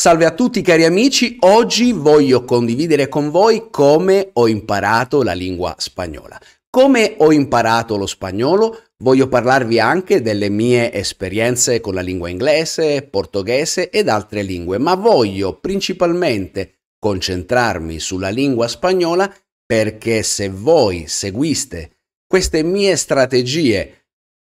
Salve a tutti cari amici, oggi voglio condividere con voi come ho imparato la lingua spagnola. Come ho imparato lo spagnolo, voglio parlarvi anche delle mie esperienze con la lingua inglese, portoghese ed altre lingue, ma voglio principalmente concentrarmi sulla lingua spagnola perché se voi seguiste queste mie strategie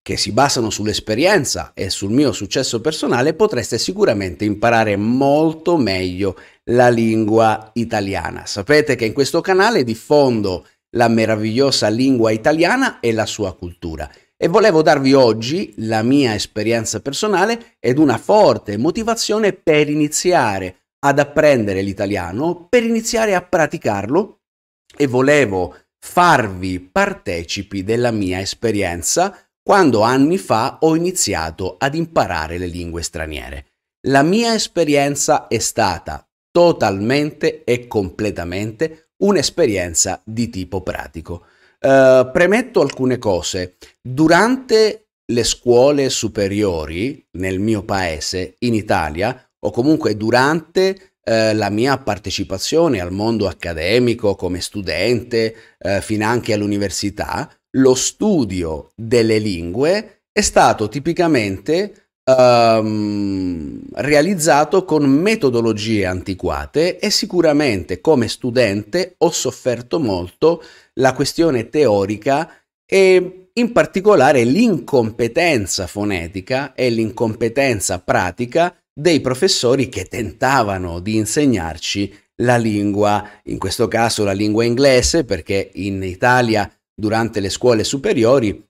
che si basano sull'esperienza e sul mio successo personale, potreste sicuramente imparare molto meglio la lingua italiana. Sapete che in questo canale diffondo la meravigliosa lingua italiana e la sua cultura e volevo darvi oggi la mia esperienza personale ed una forte motivazione per iniziare ad apprendere l'italiano, per iniziare a praticarlo e volevo farvi partecipi della mia esperienza quando anni fa ho iniziato ad imparare le lingue straniere. La mia esperienza è stata totalmente e completamente un'esperienza di tipo pratico. Uh, premetto alcune cose. Durante le scuole superiori nel mio paese, in Italia, o comunque durante uh, la mia partecipazione al mondo accademico come studente, eh, uh, anche all'università, lo studio delle lingue è stato tipicamente um, realizzato con metodologie antiquate e sicuramente come studente ho sofferto molto la questione teorica e in particolare l'incompetenza fonetica e l'incompetenza pratica dei professori che tentavano di insegnarci la lingua, in questo caso la lingua inglese, perché in Italia durante le scuole superiori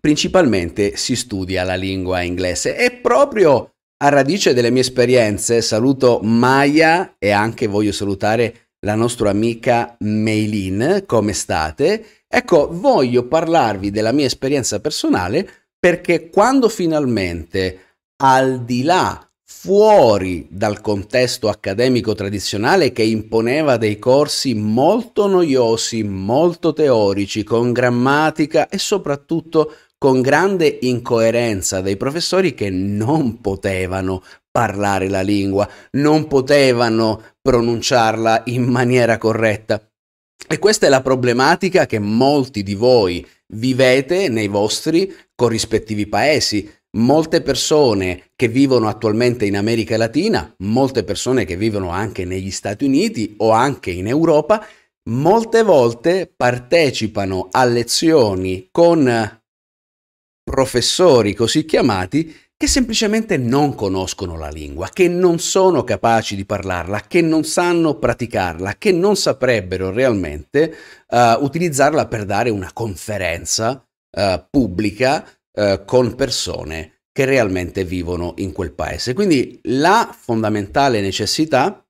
principalmente si studia la lingua inglese e proprio a radice delle mie esperienze saluto Maya e anche voglio salutare la nostra amica Meilin, come state? Ecco, voglio parlarvi della mia esperienza personale perché quando finalmente al di là fuori dal contesto accademico tradizionale che imponeva dei corsi molto noiosi, molto teorici, con grammatica e soprattutto con grande incoerenza dei professori che non potevano parlare la lingua, non potevano pronunciarla in maniera corretta. E questa è la problematica che molti di voi vivete nei vostri corrispettivi paesi, molte persone che vivono attualmente in America Latina, molte persone che vivono anche negli Stati Uniti o anche in Europa, molte volte partecipano a lezioni con professori così chiamati che semplicemente non conoscono la lingua, che non sono capaci di parlarla, che non sanno praticarla, che non saprebbero realmente uh, utilizzarla per dare una conferenza uh, pubblica eh, con persone che realmente vivono in quel paese. Quindi la fondamentale necessità,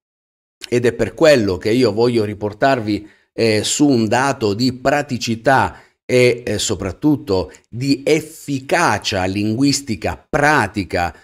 ed è per quello che io voglio riportarvi eh, su un dato di praticità e eh, soprattutto di efficacia linguistica pratica,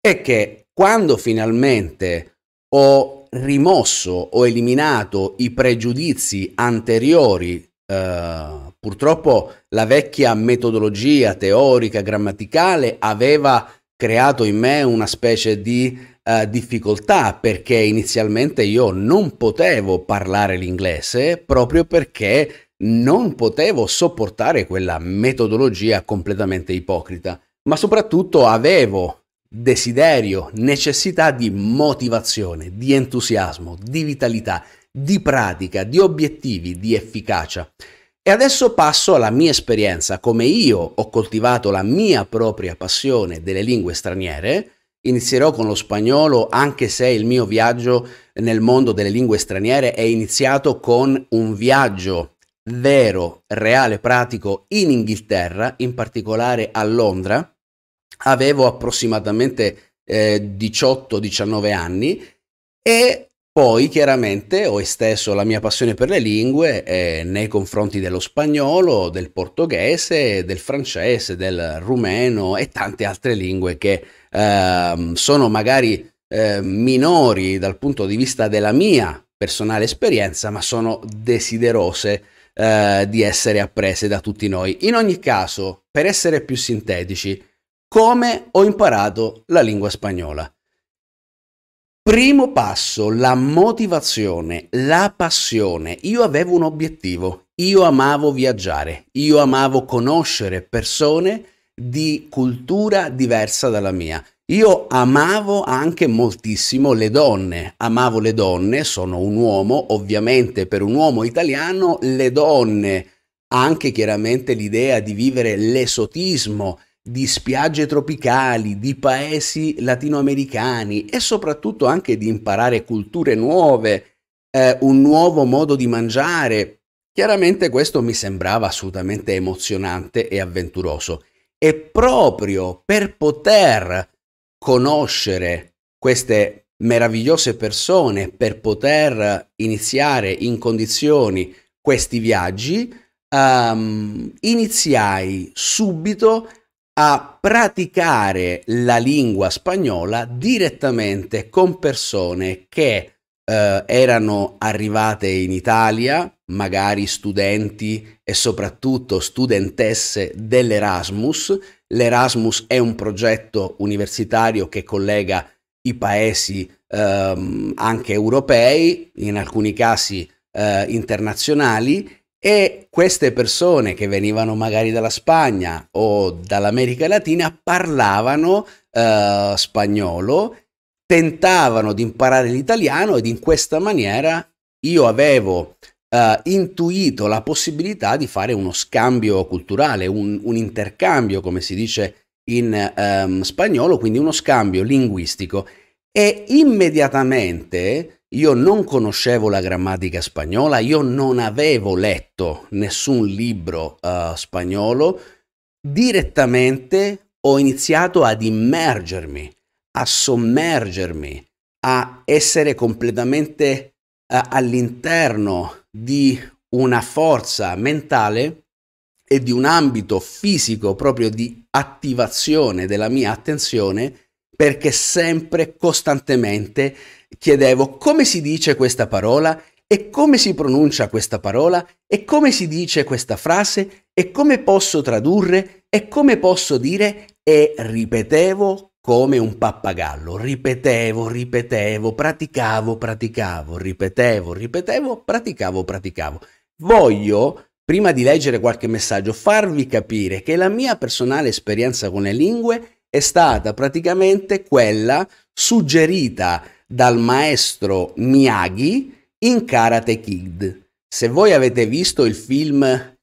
è che quando finalmente ho rimosso o eliminato i pregiudizi anteriori eh, purtroppo la vecchia metodologia teorica, grammaticale, aveva creato in me una specie di uh, difficoltà perché inizialmente io non potevo parlare l'inglese proprio perché non potevo sopportare quella metodologia completamente ipocrita, ma soprattutto avevo desiderio, necessità di motivazione, di entusiasmo, di vitalità, di pratica, di obiettivi, di efficacia. E adesso passo alla mia esperienza, come io ho coltivato la mia propria passione delle lingue straniere. Inizierò con lo spagnolo, anche se il mio viaggio nel mondo delle lingue straniere è iniziato con un viaggio vero, reale, pratico in Inghilterra, in particolare a Londra. Avevo approssimatamente eh, 18-19 anni e poi chiaramente ho esteso la mia passione per le lingue eh, nei confronti dello spagnolo, del portoghese, del francese, del rumeno e tante altre lingue che eh, sono magari eh, minori dal punto di vista della mia personale esperienza, ma sono desiderose eh, di essere apprese da tutti noi. In ogni caso, per essere più sintetici, come ho imparato la lingua spagnola? Primo passo, la motivazione, la passione. Io avevo un obiettivo, io amavo viaggiare, io amavo conoscere persone di cultura diversa dalla mia. Io amavo anche moltissimo le donne, amavo le donne, sono un uomo, ovviamente per un uomo italiano le donne, anche chiaramente l'idea di vivere l'esotismo, di spiagge tropicali, di paesi latinoamericani e soprattutto anche di imparare culture nuove, eh, un nuovo modo di mangiare. Chiaramente questo mi sembrava assolutamente emozionante e avventuroso e proprio per poter conoscere queste meravigliose persone, per poter iniziare in condizioni questi viaggi, um, iniziai subito a a praticare la lingua spagnola direttamente con persone che eh, erano arrivate in Italia, magari studenti e soprattutto studentesse dell'Erasmus. L'Erasmus è un progetto universitario che collega i paesi ehm, anche europei, in alcuni casi eh, internazionali, e queste persone che venivano magari dalla Spagna o dall'America Latina parlavano eh, spagnolo, tentavano di imparare l'italiano ed in questa maniera io avevo eh, intuito la possibilità di fare uno scambio culturale, un, un intercambio come si dice in ehm, spagnolo, quindi uno scambio linguistico e immediatamente io non conoscevo la grammatica spagnola, io non avevo letto nessun libro uh, spagnolo, direttamente ho iniziato ad immergermi, a sommergermi, a essere completamente uh, all'interno di una forza mentale e di un ambito fisico proprio di attivazione della mia attenzione perché sempre costantemente chiedevo come si dice questa parola e come si pronuncia questa parola e come si dice questa frase e come posso tradurre e come posso dire e ripetevo come un pappagallo, ripetevo, ripetevo, praticavo, praticavo, ripetevo, ripetevo, praticavo, praticavo. Voglio, prima di leggere qualche messaggio, farvi capire che la mia personale esperienza con le lingue è stata praticamente quella suggerita dal maestro Miyagi in Karate Kid. Se voi avete visto il film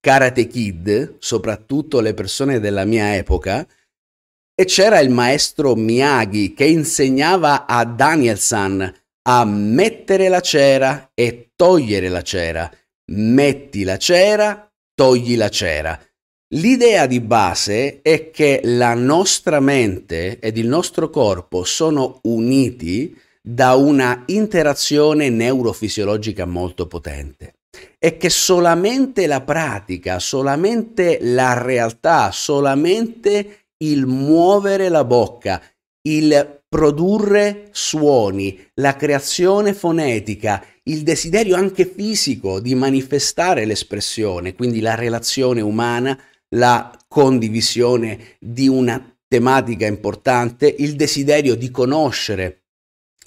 Karate Kid, soprattutto le persone della mia epoca, e c'era il maestro Miyagi che insegnava a Danielson a mettere la cera e togliere la cera. Metti la cera, togli la cera. L'idea di base è che la nostra mente ed il nostro corpo sono uniti da una interazione neurofisiologica molto potente e che solamente la pratica, solamente la realtà, solamente il muovere la bocca, il produrre suoni, la creazione fonetica, il desiderio anche fisico di manifestare l'espressione, quindi la relazione umana, la condivisione di una tematica importante, il desiderio di conoscere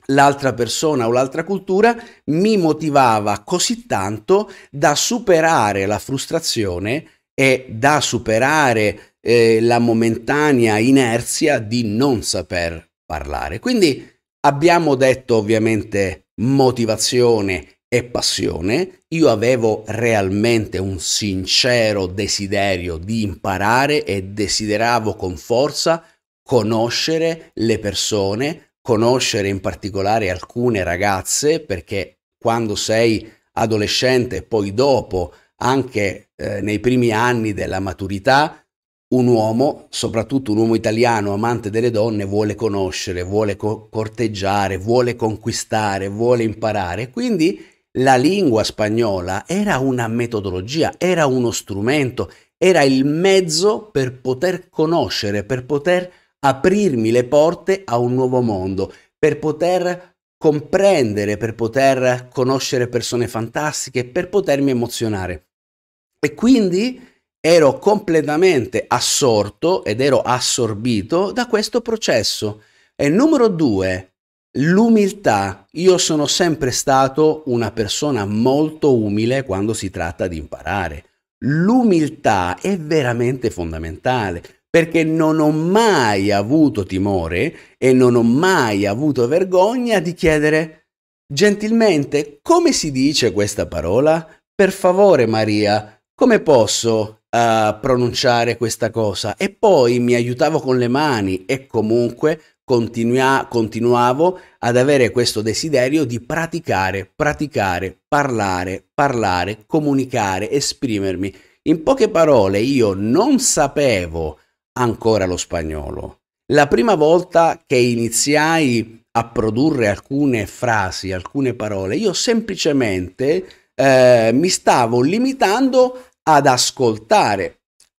l'altra persona o l'altra cultura mi motivava così tanto da superare la frustrazione e da superare eh, la momentanea inerzia di non saper parlare. Quindi abbiamo detto ovviamente motivazione e passione, io avevo realmente un sincero desiderio di imparare e desideravo con forza conoscere le persone, conoscere in particolare alcune ragazze, perché quando sei adolescente e poi dopo, anche eh, nei primi anni della maturità, un uomo, soprattutto un uomo italiano amante delle donne, vuole conoscere, vuole co- corteggiare, vuole conquistare, vuole imparare. Quindi la lingua spagnola era una metodologia, era uno strumento, era il mezzo per poter conoscere, per poter aprirmi le porte a un nuovo mondo, per poter comprendere, per poter conoscere persone fantastiche, per potermi emozionare. E quindi ero completamente assorto ed ero assorbito da questo processo. E numero due, L'umiltà. Io sono sempre stato una persona molto umile quando si tratta di imparare. L'umiltà è veramente fondamentale perché non ho mai avuto timore e non ho mai avuto vergogna di chiedere gentilmente come si dice questa parola? Per favore Maria, come posso uh, pronunciare questa cosa? E poi mi aiutavo con le mani e comunque continua, continuavo ad avere questo desiderio di praticare, praticare, parlare, parlare, comunicare, esprimermi. In poche parole, io non sapevo ancora lo spagnolo. La prima volta che iniziai a produrre alcune frasi, alcune parole, io semplicemente eh, mi stavo limitando ad ascoltare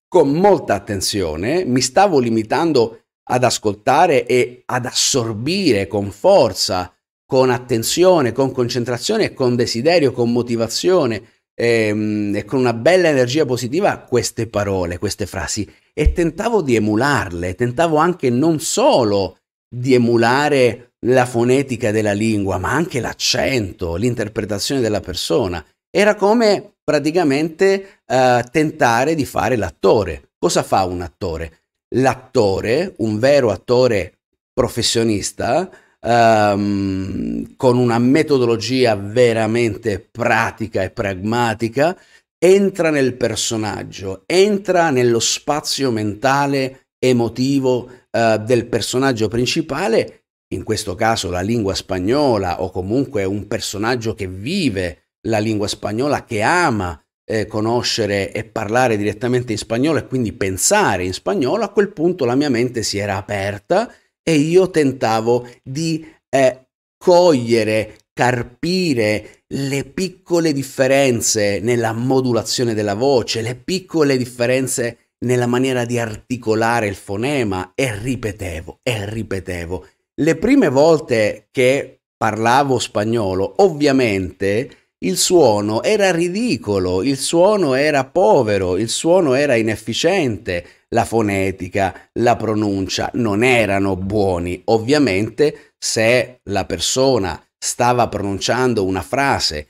con molta attenzione, mi stavo limitando a ad ascoltare e ad assorbire con forza, con attenzione, con concentrazione e con desiderio, con motivazione ehm, e con una bella energia positiva queste parole, queste frasi e tentavo di emularle, tentavo anche non solo di emulare la fonetica della lingua, ma anche l'accento, l'interpretazione della persona. Era come praticamente eh, tentare di fare l'attore. Cosa fa un attore? l'attore, un vero attore professionista, um, con una metodologia veramente pratica e pragmatica, entra nel personaggio, entra nello spazio mentale emotivo uh, del personaggio principale, in questo caso la lingua spagnola o comunque un personaggio che vive la lingua spagnola, che ama eh, conoscere e parlare direttamente in spagnolo e quindi pensare in spagnolo, a quel punto la mia mente si era aperta e io tentavo di eh, cogliere, carpire le piccole differenze nella modulazione della voce, le piccole differenze nella maniera di articolare il fonema e ripetevo e ripetevo. Le prime volte che parlavo spagnolo, ovviamente il suono era ridicolo, il suono era povero, il suono era inefficiente, la fonetica, la pronuncia non erano buoni. Ovviamente se la persona stava pronunciando una frase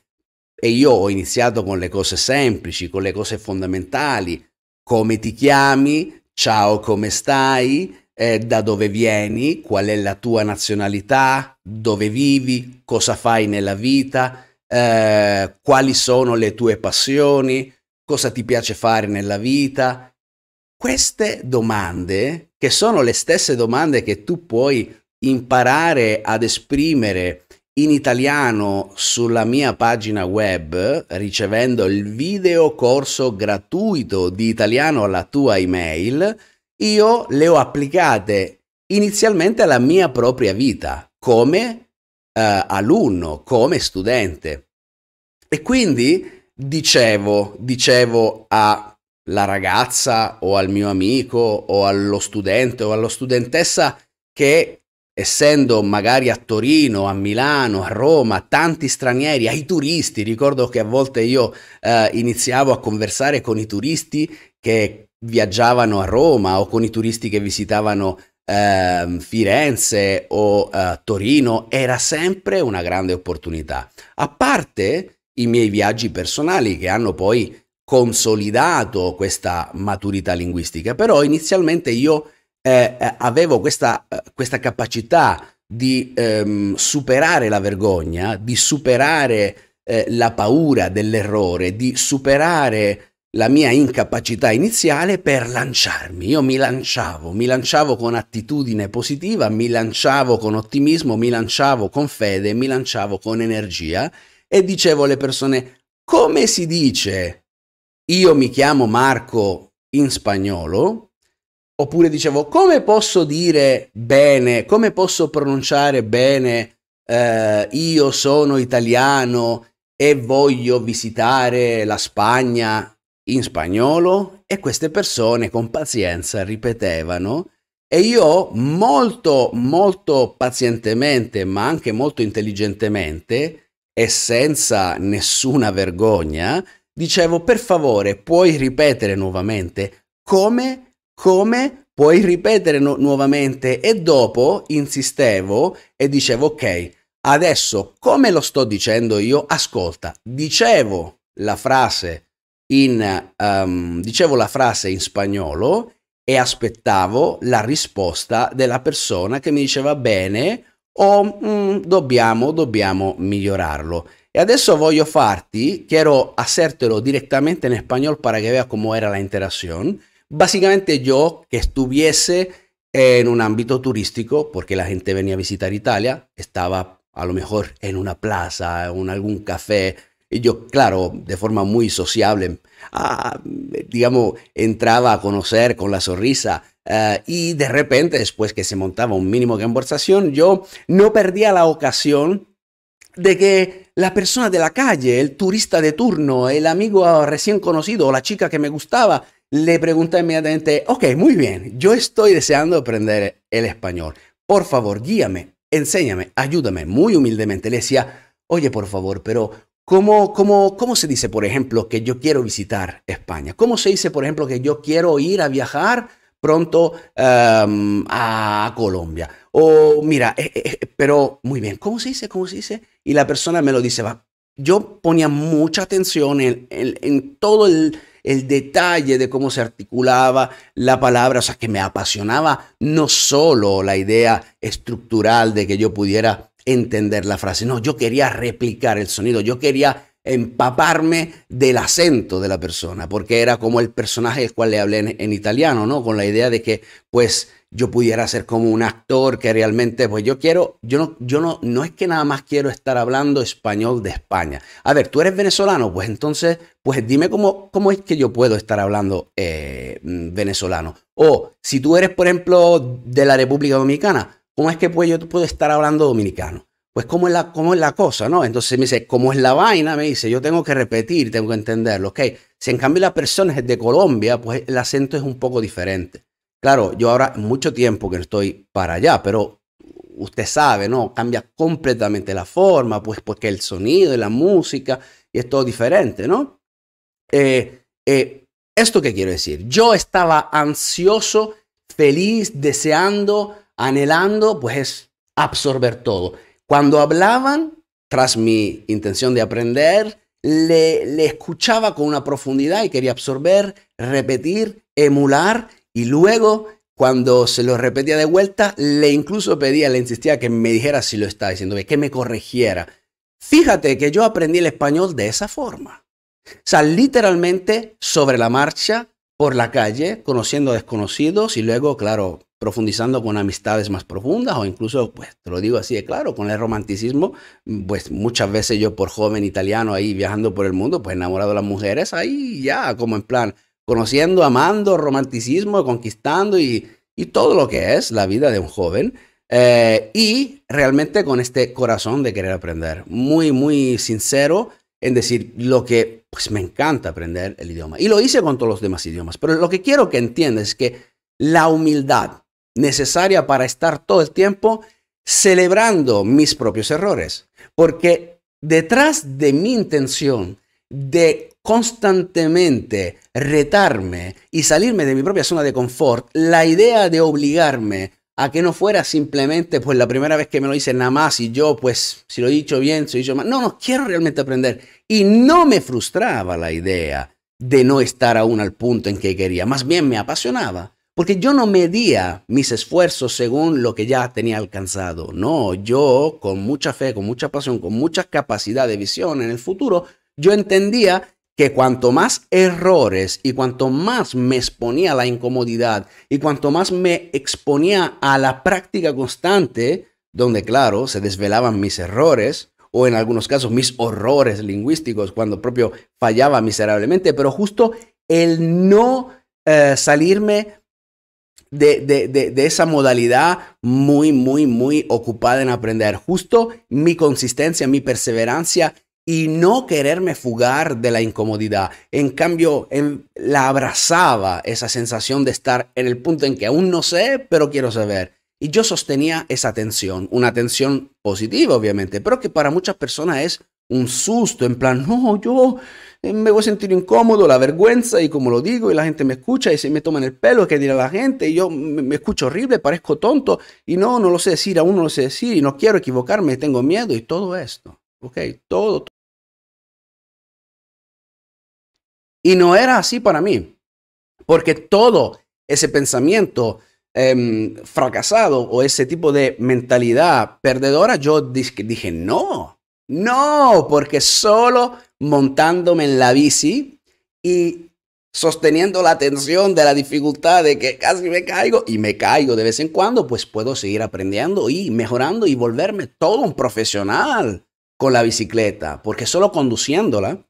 e io ho iniziato con le cose semplici, con le cose fondamentali, come ti chiami, ciao come stai, eh, da dove vieni, qual è la tua nazionalità, dove vivi, cosa fai nella vita, eh, quali sono le tue passioni, cosa ti piace fare nella vita. Queste domande, che sono le stesse domande che tu puoi imparare ad esprimere in italiano sulla mia pagina web ricevendo il video corso gratuito di italiano alla tua email, io le ho applicate inizialmente alla mia propria vita, come eh, alunno, come studente. E quindi dicevo, dicevo alla ragazza o al mio amico o allo studente o alla studentessa che essendo magari a Torino, a Milano, a Roma, tanti stranieri, ai turisti, ricordo che a volte io eh, iniziavo a conversare con i turisti che viaggiavano a Roma o con i turisti che visitavano eh, Firenze o eh, Torino era sempre una grande opportunità. A parte i miei viaggi personali che hanno poi consolidato questa maturità linguistica, però inizialmente io eh, eh avevo questa, eh, questa, capacità di ehm, superare la vergogna, di superare eh, la paura dell'errore, di superare la mia incapacità iniziale per lanciarmi. Io mi lanciavo, mi lanciavo con attitudine positiva, mi lanciavo con ottimismo, mi lanciavo con fede, mi lanciavo con energia e dicevo alle persone come si dice io mi chiamo Marco in spagnolo oppure dicevo come posso dire bene, come posso pronunciare bene eh, io sono italiano e voglio visitare la Spagna in spagnolo e queste persone con pazienza ripetevano e io molto molto pazientemente ma anche molto intelligentemente e senza nessuna vergogna dicevo per favore puoi ripetere nuovamente come come puoi ripetere nu- nuovamente e dopo insistevo e dicevo ok adesso come lo sto dicendo io ascolta dicevo la frase in, um, dicevo la frase in spagnolo e aspettavo la risposta della persona che mi diceva bene o mm, dobbiamo, dobbiamo migliorarlo. E adesso voglio farti, quiero hacértelo direttamente in spagnolo para que vea cómo era la interacción. Básicamente yo que estuviese en un ámbito turístico, porque la gente venía a visitar Italia, estaba a lo mejor en una plaza, en algún café, yo, claro, de forma muy sociable, ah, digamos, entraba a conocer con la sonrisa eh, y de repente, después que se montaba un mínimo de conversación, yo no perdía la ocasión de que la persona de la calle, el turista de turno, el amigo recién conocido o la chica que me gustaba, le pregunta inmediatamente, ok, muy bien, yo estoy deseando aprender el español. Por favor, guíame, enséñame, ayúdame. Muy humildemente le decía, oye, por favor, pero ¿Cómo, cómo, se dice, por ejemplo, que yo quiero visitar España? ¿Cómo se dice, por ejemplo, que yo quiero ir a viajar pronto em, a Colombia? O mira, eh, eh, eh, pero muy bien, ¿cómo se dice? ¿Cómo se dice? Y la persona me lo dice, va. Yo ponía mucha atención en, todo el, el detalle de cómo se articulaba la palabra, o sea, que me apasionaba no solo la idea estructural de que yo pudiera entender la frase. No, yo quería replicar el sonido, yo quería empaparme del acento de la persona, porque era como el personaje del cual le hablé en, italiano, ¿no? Con la idea de que, pues, yo pudiera ser como un actor que realmente, pues, yo quiero, yo no, yo no, no es que nada más quiero estar hablando español de España. A ver, tú eres venezolano, pues entonces, pues dime cómo, cómo es que yo puedo estar hablando eh, mm, venezolano. O si tú eres, por ejemplo, de la República Dominicana, ¿Cómo es que pues, yo puedo estar hablando dominicano? Pues, ¿cómo es, la, ¿cómo es la cosa, no? Entonces me dice, ¿cómo es la vaina? Me dice, yo tengo que repetir, tengo que entenderlo, ¿ok? Si en cambio la persona es de Colombia, pues el acento es un poco diferente. Claro, yo ahora mucho tiempo que estoy para allá, pero usted sabe, ¿no? Cambia completamente la forma, pues porque el sonido y la música y es todo diferente, ¿no? Eh, eh, ¿Esto qué quiero decir? Yo estaba ansioso, feliz, deseando anhelando pues absorber todo. Cuando hablaban, tras mi intención de aprender, le, escuchaba con una profundidad y quería absorber, repetir, emular y luego cuando se lo repetía de vuelta, le incluso pedía, le insistía que me dijera si lo estaba diciendo que me corrigiera. Fíjate que yo aprendí el español de esa forma. O sea, literalmente sobre la marcha, por la calle, conociendo desconocidos y luego, claro, profundizando con amistades más profundas o incluso, pues te lo digo así de claro, con el romanticismo, pues muchas veces yo por joven italiano ahí viajando por el mundo, pues enamorado de las mujeres, ahí ya como en plan, conociendo, amando, romanticismo, conquistando y, todo lo que es la vida de un joven. Eh, y realmente con este corazón de querer aprender, muy, muy sincero en decir lo que, pues me encanta aprender el idioma. Y lo hice con todos los demás idiomas, pero lo que quiero que entiendas es que la humildad necesaria para estar todo el tiempo celebrando mis propios errores. Porque detrás de mi intención de constantemente retarme y salirme de mi propia zona de confort, la idea de obligarme a que no fuera simplemente pues la primera vez que me lo hice nada más y yo pues si lo he dicho bien, si lo he dicho mal, no, no quiero realmente aprender. Y no me frustraba la idea de no estar aún al punto en que quería, más bien me apasionaba. Porque yo no medía mis esfuerzos según lo que ya tenía alcanzado. No, yo con mucha fe, con mucha pasión, con mucha capacidad de visión en el futuro, yo entendía que cuanto más errores y cuanto más me exponía a la incomodidad y cuanto más me exponía a la práctica constante, donde claro, se desvelaban mis errores o en algunos casos mis horrores lingüísticos cuando propio fallaba miserablemente, pero justo el no eh, salirme de, esa modalidad muy, muy, muy ocupada en aprender. Justo mi consistencia, mi perseverancia y no quererme fugar de la incomodidad. En cambio, en, la abrazaba esa sensación de estar en el punto en que aún no sé, pero quiero saber. Y yo sostenía esa tensión, una tensión positiva, obviamente, pero que para muchas personas es un susto, en plan, no, yo eh, me voy a sentir incómodo, la vergüenza y como lo digo y la gente me escucha y se me toman el pelo, qué dirá la gente y yo me, escucho horrible, parezco tonto y no, no lo sé decir, aún no lo sé decir y no quiero equivocarme, tengo miedo y todo esto, ¿ok? Todo. todo. Y no era así para mí, porque todo ese pensamiento em, fracasado o ese tipo de mentalidad perdedora, yo dije no, no, porque solo montándome en la bici y sosteniendo la tensión de la dificultad de que casi me caigo y me caigo de vez en cuando, pues puedo seguir aprendiendo y mejorando y volverme todo un profesional con la bicicleta, porque solo conduciéndola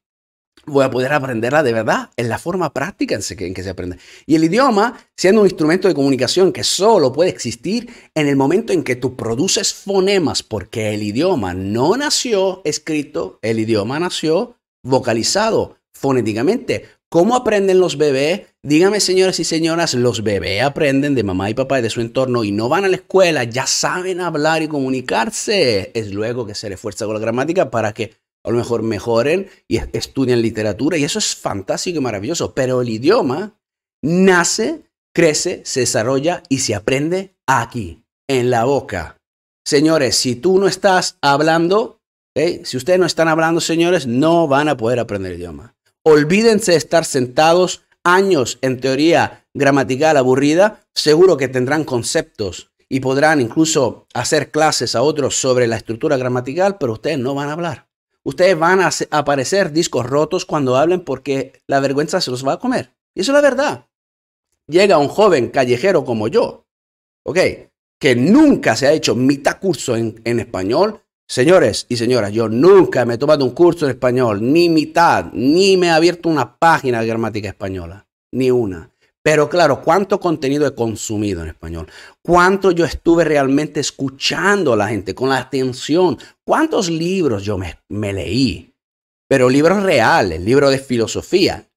voy a poder aprenderla de verdad en la forma práctica en que se aprende. Y el idioma, siendo un instrumento de comunicación que solo puede existir en el momento en que tú produces fonemas, porque el idioma no nació escrito, el idioma nació vocalizado fonéticamente. ¿Cómo aprenden los bebés? Dígame, señoras y señoras, los bebés aprenden de mamá y papá y de su entorno y no van a la escuela, ya saben hablar y comunicarse. Es luego que se les fuerza con la gramática para que a lo mejor mejoren y estudien literatura y eso es fantástico y maravilloso. Pero el idioma nace, crece, se desarrolla y se aprende aquí, en la boca. Señores, si tú no estás hablando, si ustedes no están hablando, señores, no van a poder aprender idioma. Olvídense de estar sentados años en teoría gramatical aburrida. Seguro que tendrán conceptos y podrán incluso hacer clases a otros sobre la estructura gramatical, pero ustedes no van a hablar. Ustedes van a aparecer discos rotos cuando hablen porque la vergüenza se los va a comer. Y eso es la verdad. Llega un joven callejero como yo, ¿ok? Que nunca se ha hecho mitad curso en español, Señores y señoras, yo nunca me he tomado un curso de español, ni mitad, ni me he abierto una página de gramática española, ni una. Pero claro, ¿cuánto contenido he consumido en español? ¿Cuánto yo estuve realmente escuchando a la gente con la atención? ¿Cuántos libros yo me leí? Pero libros reales, libros de filosofía,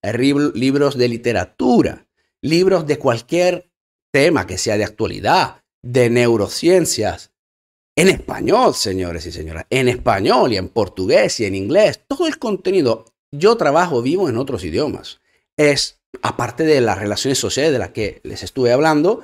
libros de literatura, libros de cualquier tema que sea de actualidad, de neurociencias, en español, señores y señoras, en español y en portugués y en inglés. Todo el contenido, yo trabajo vivo en otros idiomas. Es, aparte de las relaciones sociales de las que les estuve hablando,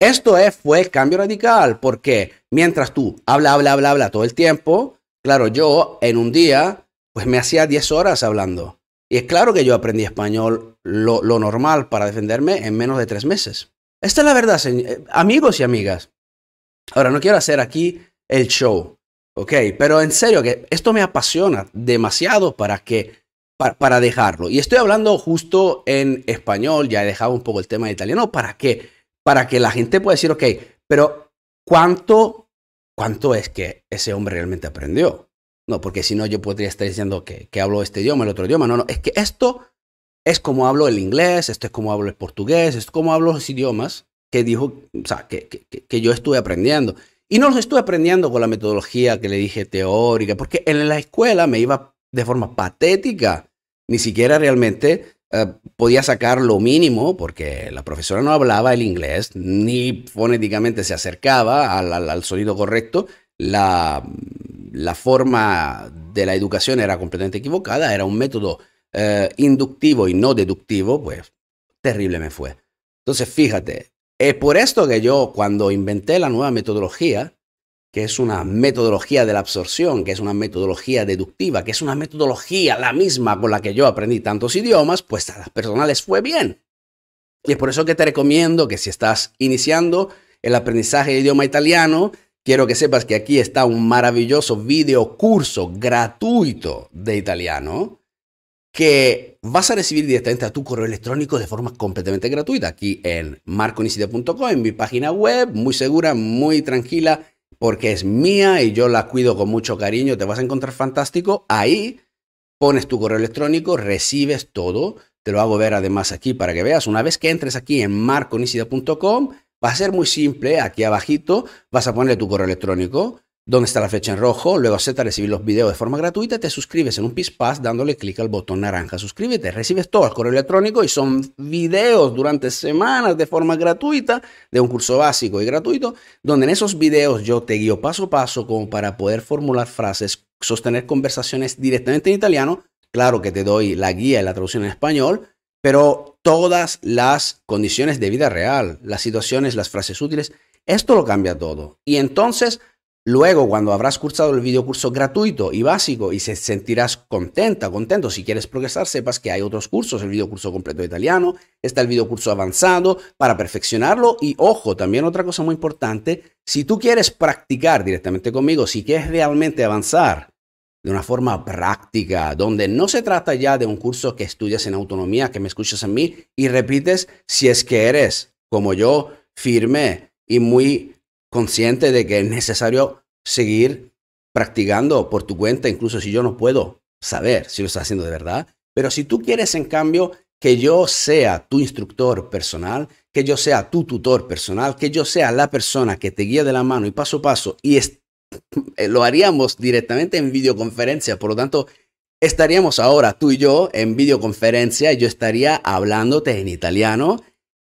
esto fue cambio radical, porque mientras tú habla, habla, habla, habla todo el tiempo, claro, yo en un día, pues me hacía 10 horas hablando. Y es claro que yo aprendí español lo normal para defenderme en menos de tres meses. Esta es la verdad, eh, amigos y amigas. Ahora, no quiero hacer aquí el show, ¿ok? Pero en serio, que esto me apasiona demasiado para que para, dejarlo. Y estoy hablando justo en español, ya he dejado un poco el tema de italiano, ¿para qué? Para que la gente pueda decir, ok, pero ¿cuánto, cuánto es que ese hombre realmente aprendió? No, porque si no yo podría estar diciendo que, que hablo este idioma, el otro idioma. No, no, es que esto es como hablo el inglés, esto es como hablo el portugués, esto es como hablo los idiomas que dijo, o sea, que, yo estuve aprendiendo. Y no los estuve aprendiendo con la metodología que le dije teórica, porque en la escuela me iba de forma patética. Ni siquiera realmente eh, podía sacar lo mínimo, porque la profesora no hablaba el inglés, ni fonéticamente se acercaba al, sonido correcto. La, forma de la educación era completamente equivocada, era un método eh, inductivo y no deductivo, pues terrible me fue. Entonces, fíjate, es por esto que yo cuando inventé la nueva metodología, que es una metodología de la absorción, que es una metodología deductiva, que es una metodología la misma con la que yo aprendí tantos idiomas, pues a las personas les fue bien. Y es por eso que te recomiendo que si estás iniciando el aprendizaje de idioma italiano, quiero que sepas que aquí está un maravilloso video curso gratuito de italiano que vas a recibir directamente a tu correo electrónico de forma completamente gratuita aquí en marconicida.com, en mi página web, muy segura, muy tranquila, porque es mía y yo la cuido con mucho cariño, te vas a encontrar fantástico. Ahí pones tu correo electrónico, recibes todo, te lo hago ver además aquí para que veas. Una vez que entres aquí en marconicida.com, va a ser muy simple, aquí abajito vas a poner tu correo electrónico, donde está la fecha en rojo, luego acepta recibir los videos de forma gratuita, te suscribes en un PAS dándole clic al botón naranja, suscríbete, recibes todo al correo electrónico y son videos durante semanas de forma gratuita de un curso básico y gratuito, donde en esos videos yo te guío paso a paso como para poder formular frases, sostener conversaciones directamente en italiano, claro que te doy la guía y la traducción en español, pero todas las condiciones de vida real, las situaciones, las frases útiles, esto lo cambia todo. Y entonces Luego, cuando habrás cursado el video curso gratuito y básico y se sentirás contenta, contento, si quieres progresar, sepas que hay otros cursos, el video curso completo italiano, está el video curso avanzado para perfeccionarlo y ojo, también otra cosa muy importante, si tú quieres practicar directamente conmigo, si quieres realmente avanzar de una forma práctica, donde no se trata ya de un curso que estudias en autonomía, que me escuchas a mí y repites si es que eres como yo, firme y muy consciente de que es necesario seguir practicando por tu cuenta, incluso si yo no puedo saber si lo estás haciendo de verdad. Pero si tú quieres, en cambio, que yo sea tu instructor personal, que yo sea tu tutor personal, que yo sea la persona que te guía de la mano y paso a paso, y eh, lo haríamos directamente en videoconferencia, por lo tanto, estaríamos ahora tú y yo en videoconferencia, y yo estaría hablándote en italiano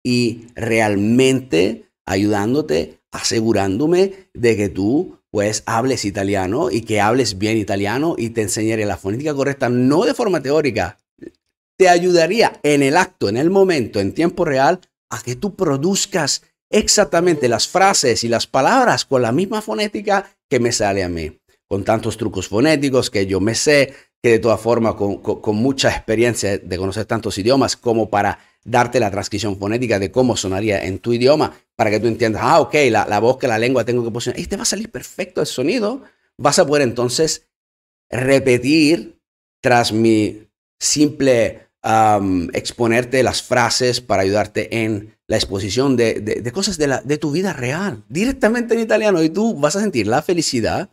y realmente ayudándote asegurándome de que tú pues hables italiano y que hables bien italiano y te enseñaré la fonética correcta, no de forma teórica. Te ayudaría en el acto, en el momento, en tiempo real, a que tú produzcas exactamente las frases y las palabras con la misma fonética que me sale a mí, con tantos trucos fonéticos que yo me sé, que de todas formas con, con mucha experiencia de conocer tantos idiomas como para darte la transcripción fonética de cómo sonaría en tu idioma para que tú entiendas, ah, ok, la, voz que la lengua tengo que posicionar. Y te va a salir perfecto el sonido. Vas a poder entonces repetir tras mi simple exponerte las frases para ayudarte en la exposición de, de, de cosas de, la, de tu vida real, directamente en italiano. Y tú vas a sentir la felicidad,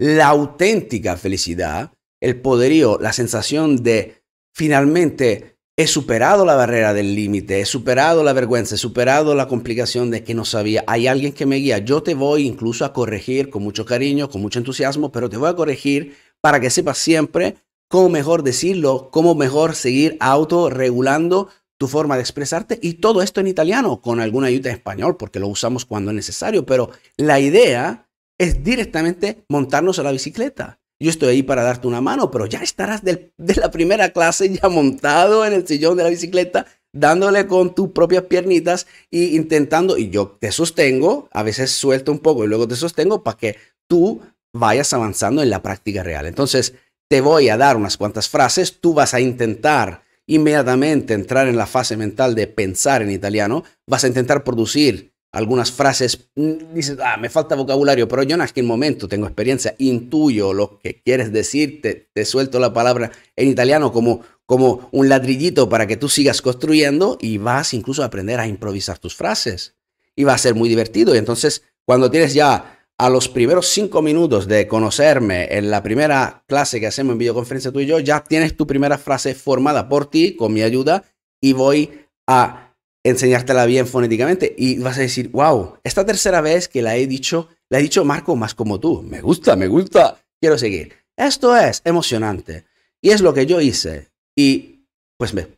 la auténtica felicidad, el poderío, la sensación de finalmente He superado la barrera del límite, he superado la vergüenza, he superado la complicación de que no sabía. Hay alguien que me guía. Yo te voy incluso a corregir con mucho cariño, con mucho entusiasmo, pero te voy a corregir para que sepas siempre cómo mejor decirlo, cómo mejor seguir autorregulando tu forma de expresarte y todo esto en italiano con alguna ayuda en español porque lo usamos cuando es necesario, pero la idea es directamente montarnos a la bicicleta. Yo estoy ahí para darte una mano, pero ya estarás de la primera clase ya montado en el sillón de la bicicleta, dándole con tus propias piernitas e intentando, y yo te sostengo, a veces suelto un poco y luego te sostengo para que tú vayas avanzando en la práctica real. Entonces, te voy a dar unas cuantas frases, tú vas a intentar inmediatamente entrar en la fase mental de pensar en italiano, vas a intentar producir algunas frases, mm, dices, ah, me falta vocabulario, pero yo en aquel momento tengo experiencia, intuyo lo que quieres decirte, te, te, suelto la palabra en italiano como, como un ladrillito para que tú sigas construyendo y vas incluso a aprender a improvisar tus frases. Y va a ser muy divertido. Y entonces, cuando tienes ya a los primeros cinco minutos de conocerme en la primera clase que hacemos en videoconferencia tú y yo, ya tienes tu primera frase formada por ti, con mi ayuda, y voy a enseñártela bien fonéticamente y vas a decir, wow, esta tercera vez que la he dicho, la he dicho Marco más como tú. Me gusta, me gusta, quiero seguir. Esto es emocionante. Y es lo que yo hice. Y pues me,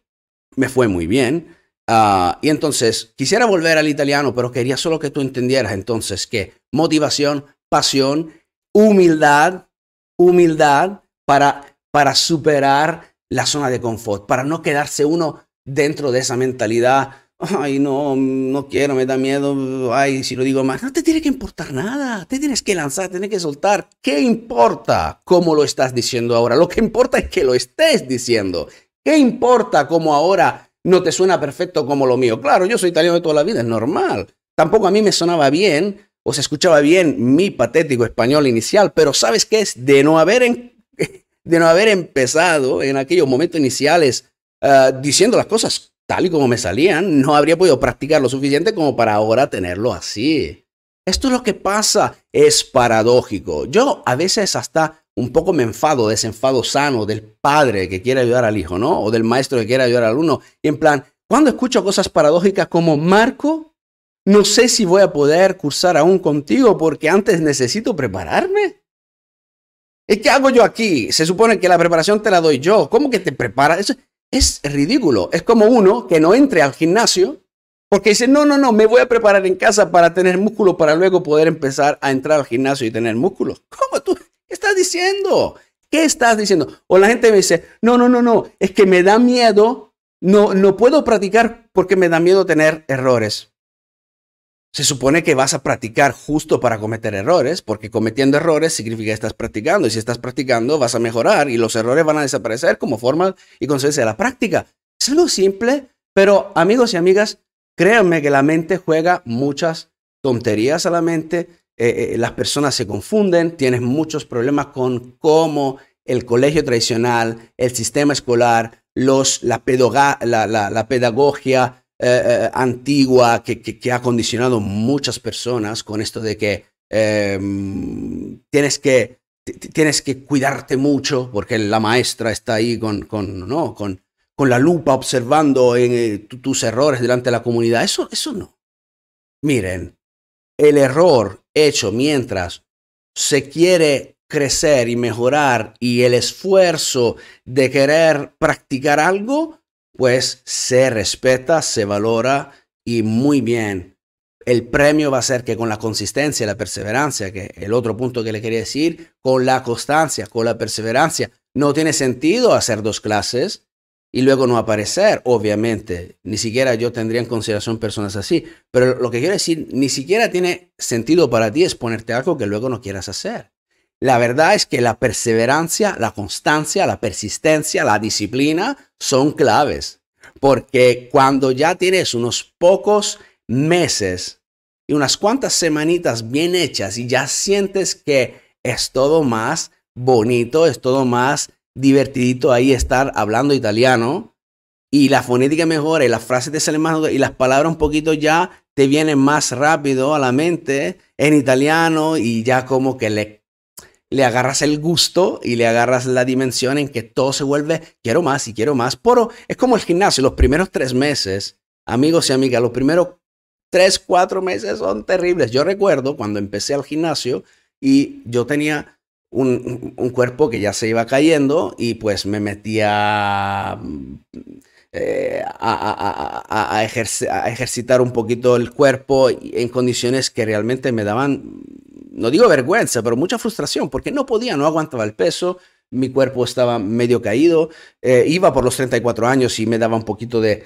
me fue muy bien. Ah, y entonces, quisiera volver al italiano, pero quería solo que tú entendieras entonces que motivación, pasión, humildad, humildad para, para superar la zona de confort, para no quedarse uno dentro de esa mentalidad ay, no, no quiero, me da miedo, ay, si lo digo más, no te tiene que importar nada, te tienes que lanzar, tienes que soltar. ¿Qué importa cómo lo estás diciendo ahora? Lo que importa es que lo estés diciendo. ¿Qué importa cómo ahora no te suena perfecto como lo mío? Claro, yo soy italiano de toda la vida, es normal. Tampoco a mí me sonaba bien o se escuchaba bien mi patético español inicial, pero ¿sabes qué es? De no haber, de no haber empezado en aquellos momentos iniciales eh, diciendo las cosas tal y como me salían, no habría podido practicar lo suficiente como para ahora tenerlo así. Esto es lo que pasa, es paradójico. Yo a veces hasta un poco me enfado, desenfado sano del padre que quiere ayudar al hijo, ¿no? O del maestro que quiere ayudar al alumno. Y en plan, cuando escucho cosas paradójicas como Marco, no sé si voy a poder cursar aún contigo porque antes necesito prepararme. ¿Y qué hago yo aquí? Se supone que la preparación te la doy yo. ¿Cómo que te preparas? Es ridículo. Es como uno que no entre al gimnasio porque dice, no, no, no, me voy a preparar en casa para tener músculo para luego poder empezar a entrar al gimnasio y tener músculo. ¿Cómo tú? estás diciendo? ¿Qué estás diciendo? O la gente me dice, no, no, no, no, es que me da miedo, no, no puedo practicar porque me da miedo tener errores. Se supone que vas a practicar justo para cometer errores, porque cometiendo errores significa que estás practicando, y si estás practicando vas a mejorar y los errores van a desaparecer como forma y consecuencia de la práctica. Es algo simple, pero amigos y amigas, créanme que la mente juega muchas tonterías a la mente, eh, eh, las personas se confunden, tienes muchos problemas con cómo el colegio tradicional, el sistema escolar, los, la, la, la pedagogía, eh, eh, antigua que, que, ha condicionado muchas personas con esto de que em, tienes que tienes que cuidarte mucho porque la maestra está ahí con, ¿no? con, la lupa observando eh, tus errores delante de la comunidad. Eso, eso no. Miren, el error hecho mientras se quiere crecer y mejorar y el esfuerzo de querer practicar algo pues se respeta, se valora y muy bien. El premio va a ser que con la consistencia y la perseverancia, que el otro punto que le quería decir, con la constancia, con la perseverancia, no tiene sentido hacer dos clases y luego no aparecer, obviamente. Ni siquiera yo tendría en consideración personas así. Pero lo que quiero decir, ni siquiera tiene sentido para ti exponerte algo que luego no quieras hacer. La verdad es que la perseverancia, la constancia, la persistencia, la disciplina son claves. Porque cuando ya tienes unos pocos meses y unas cuantas semanitas bien hechas y ya sientes que es todo más bonito, es todo más divertidito ahí estar hablando italiano y la fonética mejora y las frases te salen más y las palabras un poquito ya te vienen más rápido a la mente en italiano y ya como que le le agarras el gusto y le agarras la dimensión en que todo se vuelve quiero más y quiero más. Pero es como el gimnasio, los primeros tres meses, amigos y amigas, los primeros tres, cuatro meses son terribles. Yo recuerdo cuando empecé al gimnasio y yo tenía un, cuerpo que ya se iba cayendo y pues me metía... Eh, a, a, ejercitar un poquito el cuerpo en condiciones que realmente me daban no digo vergüenza, pero mucha frustración, porque no podía, no aguantaba el peso, mi cuerpo estaba medio caído, eh, iba por los 34 años y me daba un poquito de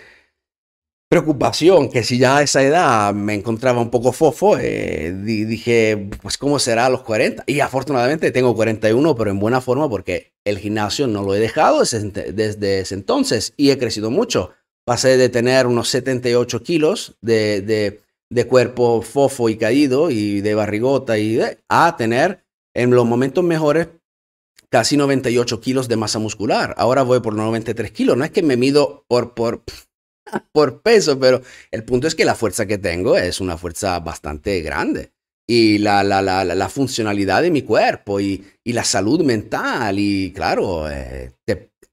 preocupación, que si ya a esa edad me encontraba un poco fofo, eh, dije, pues cómo será a los 40. Y afortunadamente tengo 41, pero en buena forma porque el gimnasio no lo he dejado desde, ese entonces y he crecido mucho. Pasé de tener unos 78 kilos de de cuerpo fofo y caído y de barrigota y eh, a tener en los momentos mejores casi 98 kilos de masa muscular. Ahora voy por 93 kilos. No es que me mido por, por, por peso, pero el punto es que la fuerza que tengo es una fuerza bastante grande. Y la, la, la, la funcionalidad de mi cuerpo y, y, la salud mental. Y claro, eh,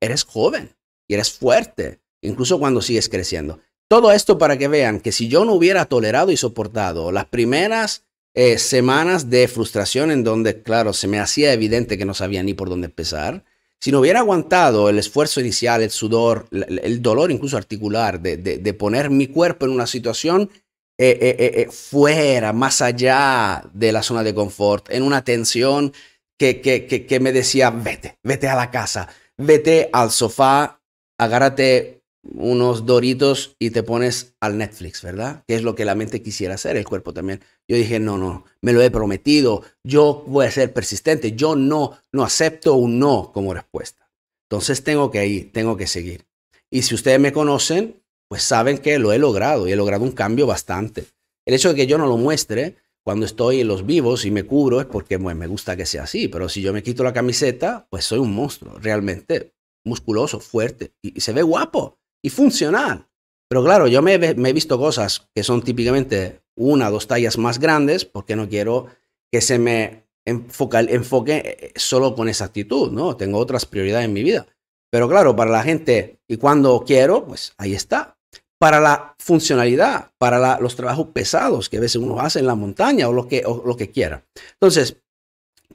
eres joven y eres fuerte, incluso cuando sigues creciendo. Todo esto para que vean que si yo no hubiera tolerado y soportado las primeras eh, semanas de frustración en donde, claro, se me hacía evidente que no sabía ni por dónde empezar, si no hubiera aguantado el esfuerzo inicial, el sudor, el dolor incluso articular de, poner mi cuerpo en una situación eh, eh, fuera, más allá de la zona de confort, en una tensión que, que, que, que me decía, vete, vete a la casa, vete al sofá, agárrate unos doritos y te pones al Netflix, ¿verdad? Que es lo que la mente quisiera hacer, el cuerpo también. Yo dije, no, no, me lo he prometido, yo voy a ser persistente, yo no, no acepto un no como respuesta. Entonces tengo que ir, tengo que seguir. Y si ustedes me conocen, pues saben que lo he logrado y he logrado un cambio bastante. El hecho de que yo no lo muestre cuando estoy en los vivos y me cubro es porque me gusta que sea así, pero si yo me quito la camiseta, pues soy un monstruo, realmente musculoso, fuerte y se ve guapo y funcional. Pero claro, yo me, he visto cosas que son típicamente una o dos tallas más grandes porque no quiero que se me enfoca, enfoque eh, solo con esa actitud, ¿no? Tengo otras prioridades en mi vida. Pero claro, para la gente, y cuando quiero, pues ahí está. Para la funcionalidad, para los trabajos pesados que a veces uno hace en la montaña o lo que, o lo que quiera. Entonces,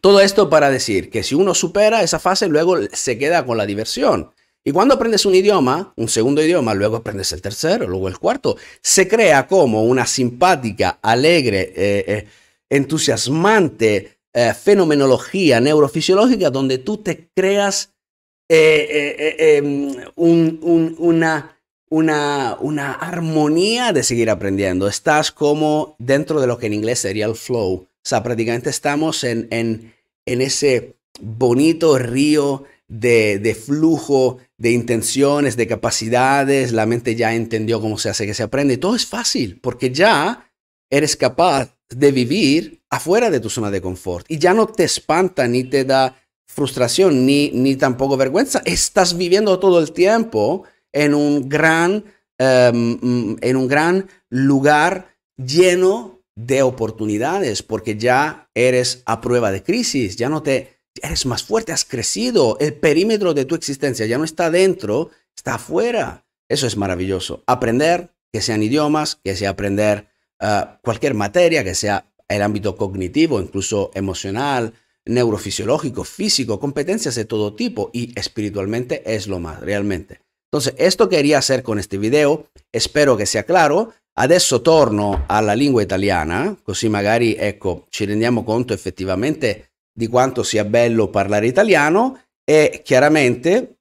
todo esto para decir que si uno supera esa fase, luego se queda con la diversión. Y cuando aprendes un idioma, un segundo idioma, luego aprendes el tercero, luego el cuarto, se crea como una simpática, alegre, eh, eh, entusiasmante eh, fenomenología neurofisiológica donde tú te creas em, una... Una, una, armonía de seguir aprendiendo. Estás como dentro de lo que en inglés sería el flow. O sea, prácticamente estamos en, en, en ese bonito río de, flujo, de intenciones, de capacidades, la mente ya entendió cómo se hace que se aprende. Todo es fácil porque ya eres capaz de vivir afuera de tu zona de confort y ya no te espanta ni te da frustración ni, ni tampoco vergüenza. Estás viviendo todo el tiempo en un gran, em, en un gran lugar lleno de oportunidades porque ya eres a prueba de crisis, ya no te eres más fuerte, has crecido, el perímetro de tu existencia ya no está dentro, está afuera. Eso es maravilloso. Aprender, que sean idiomas, que sea aprender ah, cualquier materia, que sea el ámbito cognitivo, incluso emocional, neurofisiológico, físico, competencias de todo tipo y espiritualmente es lo más, realmente. Entonces, esto quería hacer con este video, Espero que sea claro. Adesso torno alla lingua italiana, così magari ecco, ci rendiamo conto effettivamente di quanto sia bello parlare italiano e chiaramente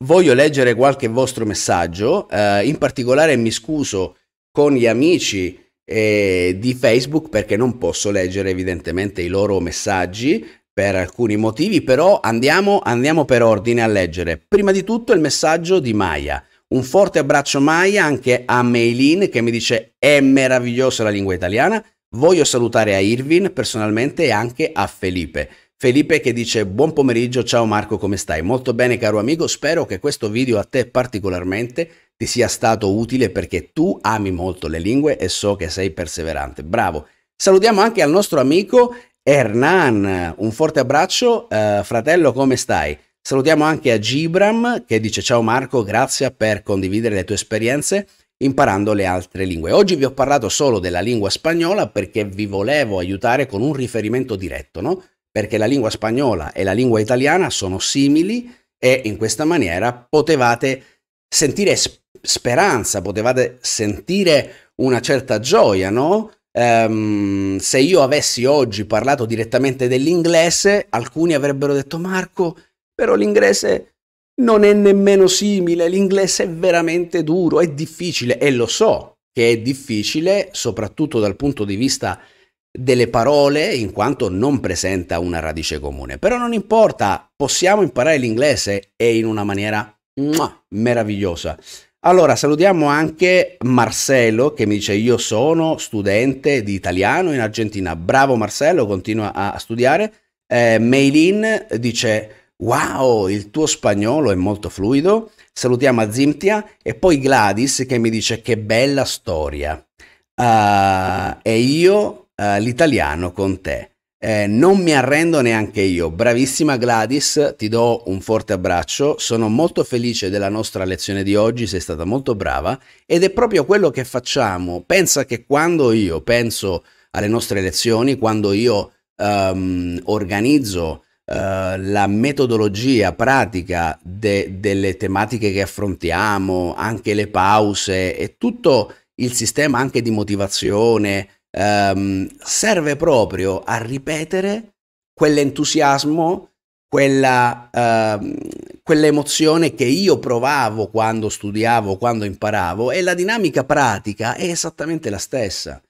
voglio leggere qualche vostro messaggio, eh, in particolare mi scuso con gli amici eh, di Facebook perché non posso leggere evidentemente i loro messaggi per alcuni motivi, però andiamo, andiamo per ordine a leggere. Prima di tutto il messaggio di Maya. Un forte abbraccio Maya anche a Meilin che mi dice è meravigliosa la lingua italiana. Voglio salutare a Irvin personalmente e anche a Felipe. Felipe che dice buon pomeriggio, ciao Marco come stai? Molto bene caro amico, spero che questo video a te particolarmente ti sia stato utile perché tu ami molto le lingue e so che sei perseverante. Bravo. Salutiamo anche al nostro amico Hernan, un forte abbraccio, eh, fratello come stai? Salutiamo anche a Gibram che dice ciao Marco, grazie per condividere le tue esperienze imparando le altre lingue. Oggi vi ho parlato solo della lingua spagnola perché vi volevo aiutare con un riferimento diretto, no? Perché la lingua spagnola e la lingua italiana sono simili e in questa maniera potevate sentire speranza, potevate sentire una certa gioia, no? Um, se io avessi oggi parlato direttamente dell'inglese, alcuni avrebbero detto Marco, però l'inglese non è nemmeno simile, l'inglese è veramente duro, è difficile e lo so che è difficile soprattutto dal punto di vista delle parole in quanto non presenta una radice comune, però non importa, possiamo imparare l'inglese e in una maniera muah, meravigliosa. Allora, salutiamo anche Marcello che mi dice io sono studente di italiano in Argentina. Bravo Marcello, continua a studiare. Eh, Meilin dice Wow, il tuo spagnolo è molto fluido. Salutiamo Azimtia e poi Gladys che mi dice che bella storia. Uh, e io uh, l'italiano con te. Eh, non mi arrendo neanche io. Bravissima Gladys, ti do un forte abbraccio. Sono molto felice della nostra lezione di oggi, sei stata molto brava ed è proprio quello che facciamo. Pensa che quando io penso alle nostre lezioni, quando io um, organizzo eh, la metodologia pratica de- delle tematiche che affrontiamo, anche le pause e tutto il sistema anche di motivazione um, serve proprio a ripetere quell'entusiasmo, quella, uh, quell'emozione che io provavo quando studiavo, quando imparavo e la dinamica pratica è esattamente la stessa.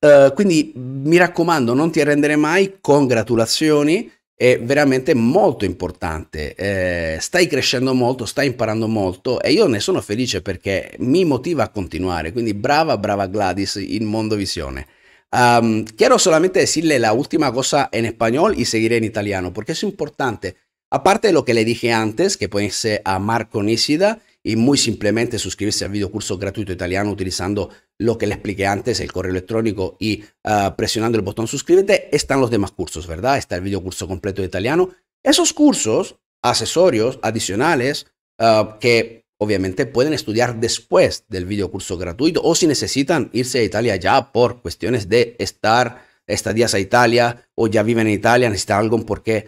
Uh, quindi mi raccomando, non ti arrendere mai, congratulazioni, è veramente molto importante. Eh, stai crescendo molto, stai imparando molto e io ne sono felice perché mi motiva a continuare. Quindi brava, brava Gladys in Mondovisione. Um, ehm, quiero solamente decirle la última cosa en español y seguiré en italiano porque es importante. Aparte de lo que le dije antes, que puede ser a Marco Nisida y muy simplemente suscribirse al video curso gratuito italiano utilizando lo que le expliqué antes, el correo electrónico y ah, presionando el botón suscríbete, están los demás cursos, ¿verdad? Está el video curso completo italiano. Esos cursos accesorios adicionales ah, que obviamente pueden estudiar después del video curso gratuito o si necesitan irse a Italia ya por cuestiones de estar estadías a Italia o ya viven en Italia, necesitan algo porque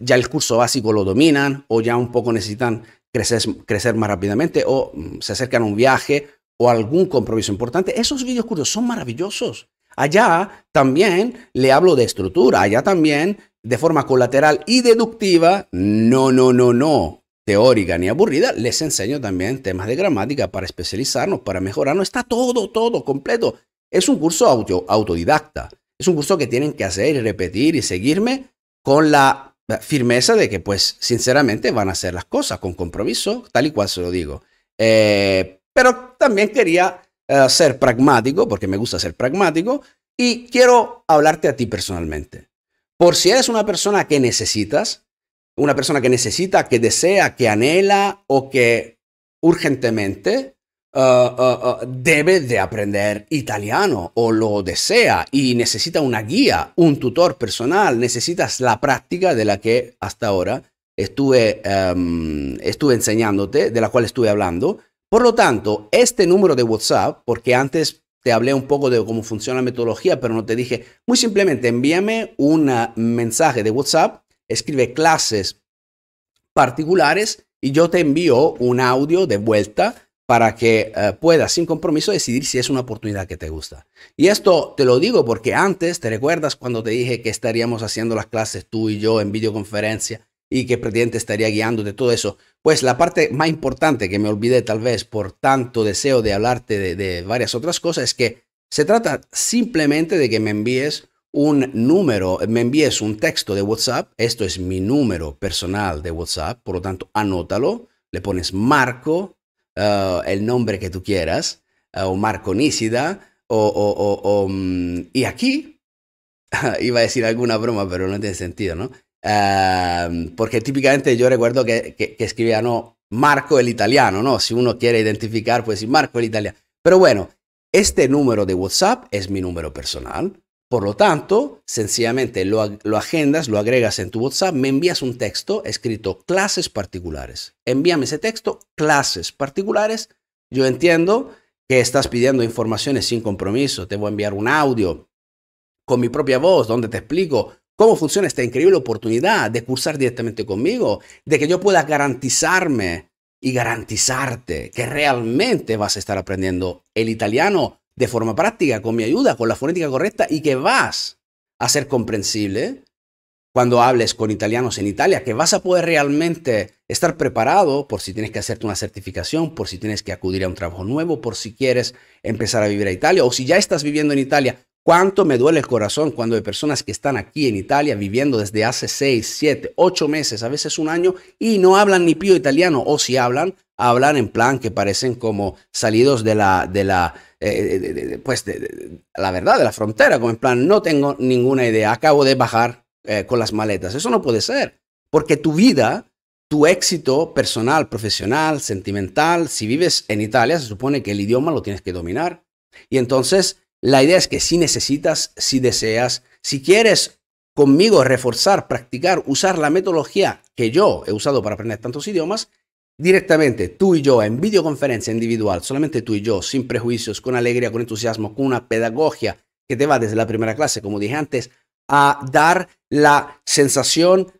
ya el curso básico lo dominan o ya un poco necesitan crecer, crecer más rápidamente o mm, se acercan a un viaje o algún compromiso importante. Esos videos curiosos son maravillosos. Allá también le hablo de estructura, allá también de forma colateral y deductiva, no, no, no, no, teórica ni aburrida, les enseño también temas de gramática para especializarnos, para mejorarnos. Está todo, todo completo. Es un curso auto, autodidacta. Es un curso que tienen que hacer y repetir y seguirme con la firmeza de que, pues, sinceramente van a hacer las cosas con compromiso, tal y cual se lo digo. Eh, pero también quería eh, ser pragmático, porque me gusta ser pragmático, y quiero hablarte a ti personalmente. Por si eres una persona que necesitas, una persona que necesita, que desea, que anhela o que urgentemente Ah, ah, ah, debe de aprender italiano o lo desea y necesita una guía, un tutor personal, necesitas la práctica de la que hasta ahora estuve, em, estuve enseñándote, de la cual estuve hablando. Por lo tanto, este número de WhatsApp, porque antes te hablé un poco de cómo funciona la metodología, pero no te dije, muy simplemente envíame un mensaje de WhatsApp, escribe clases particulares y yo te envío un audio de vuelta para que eh, puedas sin compromiso decidir si es una oportunidad que te gusta. Y esto te lo digo porque antes, ¿te recuerdas cuando te dije que estaríamos haciendo las clases tú y yo en videoconferencia y que Presidente estaría guiando de todo eso? Pues la parte más importante que me olvidé tal vez por tanto deseo de hablarte de, de varias otras cosas es que se trata simplemente de que me envíes un número, me envíes un texto de WhatsApp. Esto es mi número personal de WhatsApp, por lo tanto, anótalo, le pones Marco eh, el nombre que tú quieras, eh, o Marco o, o, mm, y aquí, iba a decir alguna broma, pero no tiene sentido, ¿no? Em, porque típicamente yo recuerdo que, que, que, escribía, no, Marco el italiano, ¿no? Si uno quiere identificar, pues sí, Marco el italiano. Pero bueno, este número de WhatsApp es mi número personal. Por lo tanto, sencillamente lo, agendas, lo agregas en tu WhatsApp, me envías un texto escrito clases particulares. Envíame ese texto, clases particulares. Yo entiendo que estás pidiendo informaciones sin compromiso. Te voy a enviar un audio con mi propia voz donde te explico cómo funciona esta increíble oportunidad de cursar directamente conmigo, de que yo pueda garantizarme y garantizarte que realmente vas a estar aprendiendo el italiano de forma práctica, con mi ayuda, con la fonética correcta y que vas a ser comprensible cuando hables con italianos en Italia, que vas a poder realmente estar preparado por si tienes que hacerte una certificación, por si tienes que acudir a un trabajo nuevo, por si quieres empezar a vivir a Italia o si ya estás viviendo en Italia. Cuánto me duele el corazón cuando hay personas que están aquí en Italia viviendo desde hace 6, 7, 8 meses, a veces un año, y no hablan ni pío italiano, o si hablan, Hablan hablar en plan que parecen como salidos de la, de la, eh, eh, pues de, la verdad, de la frontera, como en plan, no tengo ninguna idea, acabo de bajar eh, con las maletas. Eso no puede ser, porque tu vida, tu éxito personal, profesional, sentimental, si vives en Italia, se supone que el idioma lo tienes que dominar. Y entonces, la idea es que si necesitas, si deseas, si quieres conmigo reforzar, practicar, usar la metodología que yo he usado para aprender tantos idiomas, directamente tú y yo en videoconferencia individual, solamente tú y yo, sin prejuicios, con alegría, con entusiasmo, con una pedagogía que te va desde la primera clase, como dije antes, a dar la sensación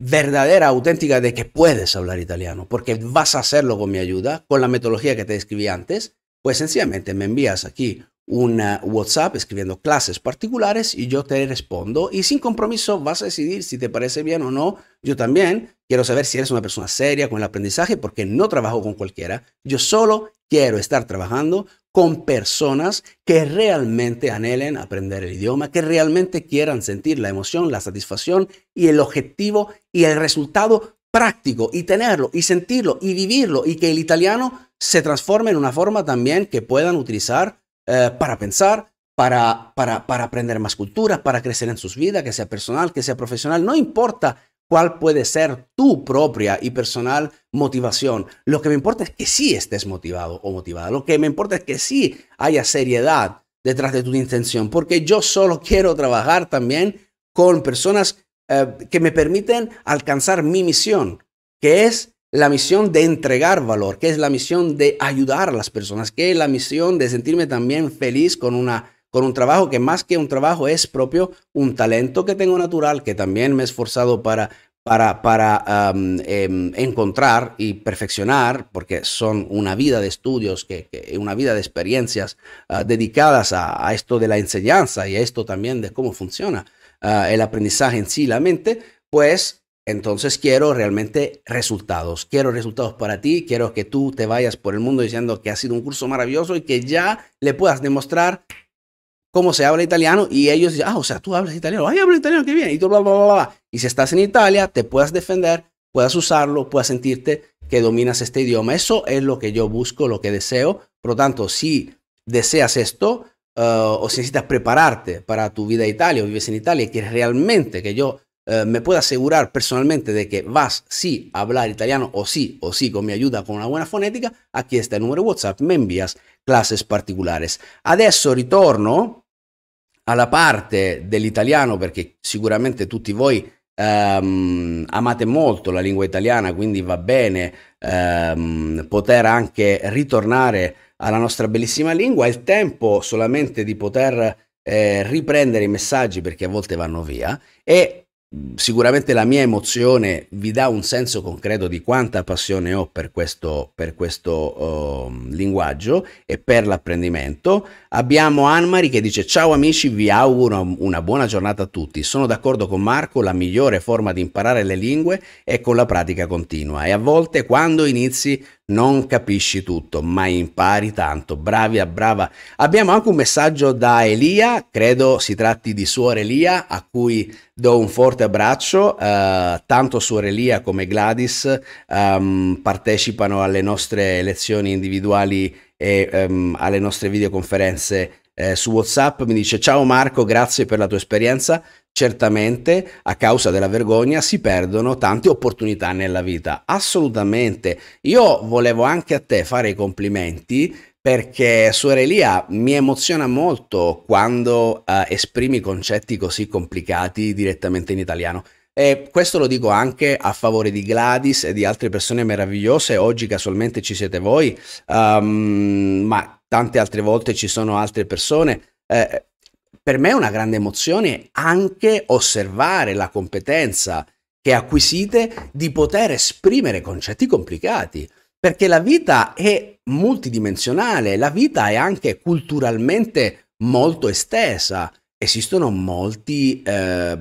verdadera, auténtica de que puedes hablar italiano, porque vas a hacerlo con mi ayuda, con la metodología que te describí antes, pues sencillamente me envías aquí un WhatsApp escribiendo clases particulares y yo te respondo y sin compromiso vas a decidir si te parece bien o no. Yo también quiero saber si eres una persona seria con el aprendizaje porque no trabajo con cualquiera. Yo solo quiero estar trabajando con personas que realmente anhelen aprender el idioma, que realmente quieran sentir la emoción, la satisfacción y el objetivo y el resultado práctico y tenerlo y sentirlo y vivirlo y que el italiano se transforme en una forma también que puedan utilizar eh, para pensar, para, para, aprender más culturas, para crecer en sus vidas, que sea personal, que sea profesional, no importa cuál puede ser tu propia y personal motivación. Lo que me importa es que sí estés motivado o motivada. Lo que me importa es que sí haya seriedad detrás de tu intención, porque yo solo quiero trabajar también con personas eh, que me permiten alcanzar mi misión, que es la misión de entregar valor, que es la misión de ayudar a las personas, que es la misión de sentirme también feliz con una con un trabajo que más que un trabajo es propio, un talento que tengo natural, que también me he esforzado para, para, para em, encontrar y perfeccionar, porque son una vida de estudios, que, una vida de experiencias ah, dedicadas a, esto de la enseñanza y a esto también de cómo funciona ah, el aprendizaje en sí, la mente, pues entonces quiero realmente resultados, quiero resultados para ti, quiero que tú te vayas por el mundo diciendo que ha sido un curso maravilloso y que ya le puedas demostrar cómo se habla italiano y ellos dicen, ah, o sea, tú hablas italiano, ay, hablo italiano, qué bien, y tú bla, bla, bla, bla. Y si estás en Italia, te puedas defender, puedas usarlo, puedas sentirte que dominas este idioma. Eso es lo que yo busco, lo que deseo. Por lo tanto, si deseas esto eh, o si necesitas prepararte para tu vida en Italia o vives en Italia y quieres realmente que yo eh, me puede asegurar personalmente de que vas sí a hablar italiano o sí o sí con mi ayuda con una buena fonética, aquí está el número de WhatsApp, me envías clases particulares. Adesso ritorno alla parte dell'italiano perché sicuramente tutti voi Um, amate molto la lingua italiana, quindi va bene um, poter anche ritornare alla nostra bellissima lingua. È il tempo solamente di poter eh, riprendere i messaggi perché a volte vanno via e sicuramente la mia emozione vi dà un senso concreto di quanta passione ho per questo, per questo uh, linguaggio e per l'apprendimento. Abbiamo Anmari che dice ciao amici, vi auguro una buona giornata a tutti. Sono d'accordo con Marco, la migliore forma di imparare le lingue è con la pratica continua e a volte quando inizi non capisci tutto, ma impari tanto. Bravi a ah, brava. Abbiamo anche un messaggio da Elia, credo si tratti di suore Elia, a cui do un forte abbraccio. Uh, tanto suore Elia come Gladys um, partecipano alle nostre lezioni individuali e um, alle nostre videoconferenze eh, su WhatsApp. Mi dice: Ciao Marco, grazie per la tua esperienza. Certamente a causa della vergogna si perdono tante opportunità nella vita, assolutamente. Io volevo anche a te fare i complimenti perché Suor Elia mi emoziona molto quando eh, esprimi concetti così complicati direttamente in italiano. E questo lo dico anche a favore di Gladys e di altre persone meravigliose. Oggi casualmente ci siete voi, um, ma tante altre volte ci sono altre persone. Eh, per me è una grande emozione anche osservare la competenza che acquisite di poter esprimere concetti complicati, perché la vita è multidimensionale, la vita è anche culturalmente molto estesa. Esistono molti eh,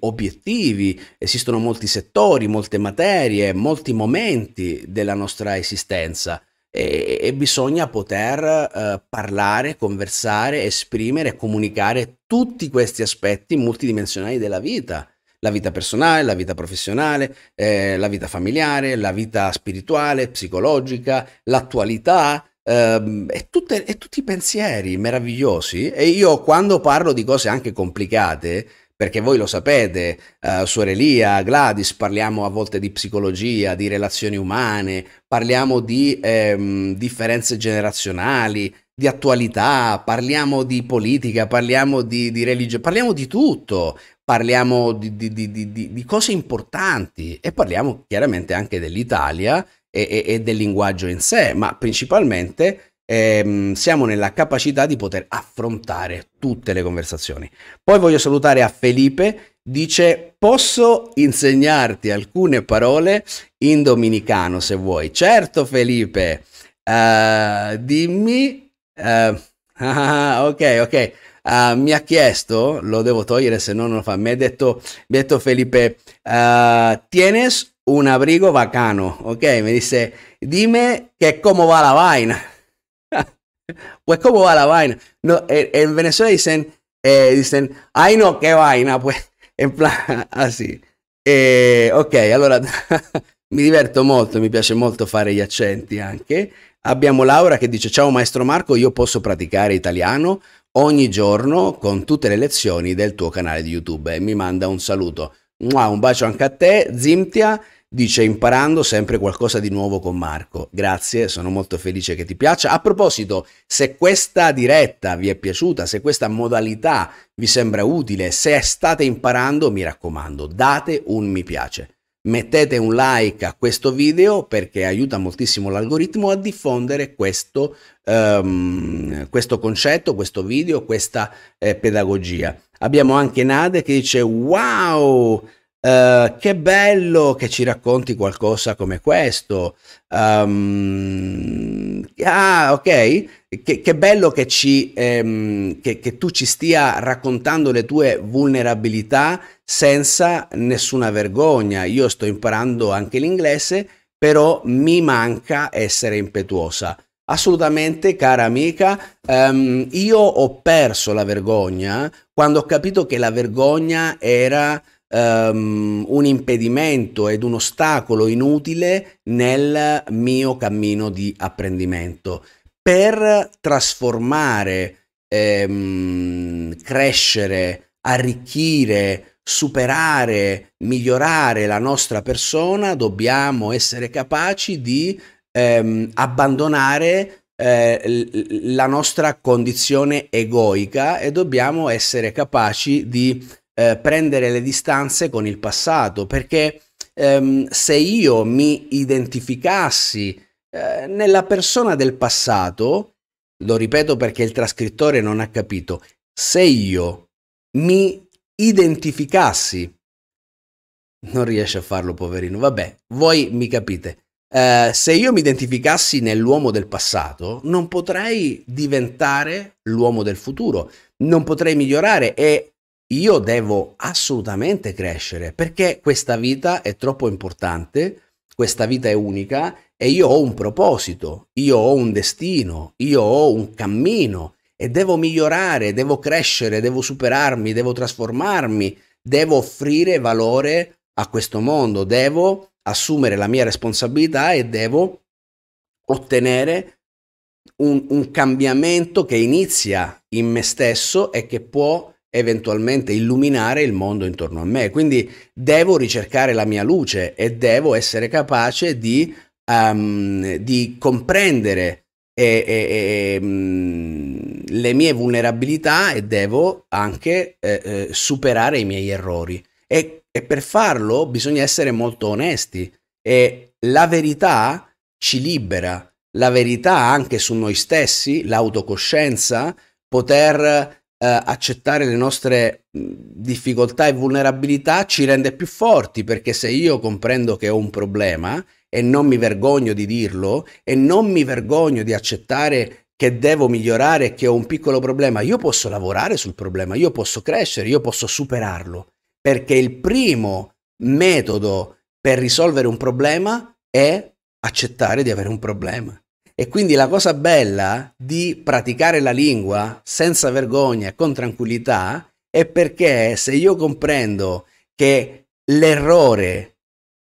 obiettivi, esistono molti settori, molte materie, molti momenti della nostra esistenza e, e bisogna poter eh, parlare, conversare, esprimere, comunicare tutti questi aspetti multidimensionali della vita la vita personale, la vita professionale, eh, la vita familiare, la vita spirituale, psicologica, l'attualità ehm, e, tutte, e, tutti i pensieri meravigliosi. E io quando parlo di cose anche complicate, perché voi lo sapete, uh, eh, Suor Gladys, parliamo a volte di psicologia, di relazioni umane, parliamo di ehm, differenze generazionali, di attualità, parliamo di politica, parliamo di, di religione, parliamo di tutto, parliamo di, di, di, cose importanti e parliamo chiaramente anche dell'Italia e, e, e del linguaggio in sé, ma principalmente ehm, siamo nella capacità di poter affrontare tutte le conversazioni. Poi voglio salutare a Felipe, dice posso insegnarti alcune parole in dominicano se vuoi. Certo Felipe, uh, dimmi... Uh, ah, ok, ok. Uh, mi ha chiesto, lo devo togliere se no non lo fa, mi ha detto, mi ha detto Felipe, tienes un abrigo vacano. ok? Mi disse, dime che come va la vaina pues cómo va la vaina. No, en, en Venezuela dicen, eh, dicen, ay no, qué vaina, pues, en plan asì. Eh, ok, allora mi diverto molto, mi piace molto fare gli accenti anche. Abbiamo Laura che dice, ciao maestro Marco, io posso praticare italiano ogni giorno con tutte le lezioni del tuo canale di YouTube e mi manda un saluto. Un bacio anche a te, Zimtia dice imparando sempre qualcosa di nuovo con Marco. Grazie, sono molto felice che ti piaccia. A proposito, se questa diretta vi è piaciuta, se questa modalità vi sembra utile, se state imparando, mi raccomando, date un mi piace. Mettete un like a questo video perché aiuta moltissimo l'algoritmo a diffondere questo, um, questo concetto, questo video, questa eh, pedagogia. Abbiamo anche Nade che dice wow, Uh, che bello che ci racconti qualcosa come questo. Um, ah, ok. Che, che bello che, ci, ehm, che, che, tu ci stia raccontando le tue vulnerabilità senza nessuna vergogna. Io sto imparando anche l'inglese, però mi manca essere impetuosa. Assolutamente, cara amica, um, io ho perso la vergogna quando ho capito che la vergogna era um, un impedimento ed un ostacolo inutile nel mio cammino di apprendimento. Per trasformare, ehm, crescere, arricchire, superare, migliorare la nostra persona, dobbiamo essere capaci di ehm, abbandonare eh, la nostra condizione egoica e dobbiamo essere capaci di eh, prendere le distanze con il passato, perché ehm, se io mi identificassi eh, nella persona del passato, lo ripeto perché il trascrittore non ha capito, se io mi identificassi, non riesce a farlo poverino, vabbè, voi mi capite. Eh, se io mi identificassi nell'uomo del passato, non potrei diventare l'uomo del futuro, non potrei migliorare e io devo assolutamente crescere perché questa vita è troppo importante, questa vita è unica e io ho un proposito, io ho un destino, io ho un cammino e devo migliorare, devo crescere, devo superarmi, devo trasformarmi, devo offrire valore a questo mondo, devo assumere la mia responsabilità e devo ottenere un, un cambiamento che inizia in me stesso e che può eventualmente illuminare il mondo intorno a me. Quindi devo ricercare la mia luce e devo essere capace di, um, di comprendere e, e, e, mh, mm, le mie vulnerabilità e devo anche eh, eh, superare i miei errori. E, e per farlo bisogna essere molto onesti e la verità ci libera, la verità anche su noi stessi, l'autocoscienza, poter eh, accettare le nostre difficoltà e vulnerabilità ci rende più forti perché se io comprendo che ho un problema e non mi vergogno di dirlo e non mi vergogno di accettare che devo migliorare e che ho un piccolo problema, io posso lavorare sul problema, io posso crescere, io posso superarlo perché il primo metodo per risolvere un problema è accettare di avere un problema. E quindi la cosa bella di praticare la lingua senza vergogna e con tranquillità è perché se io comprendo che l'errore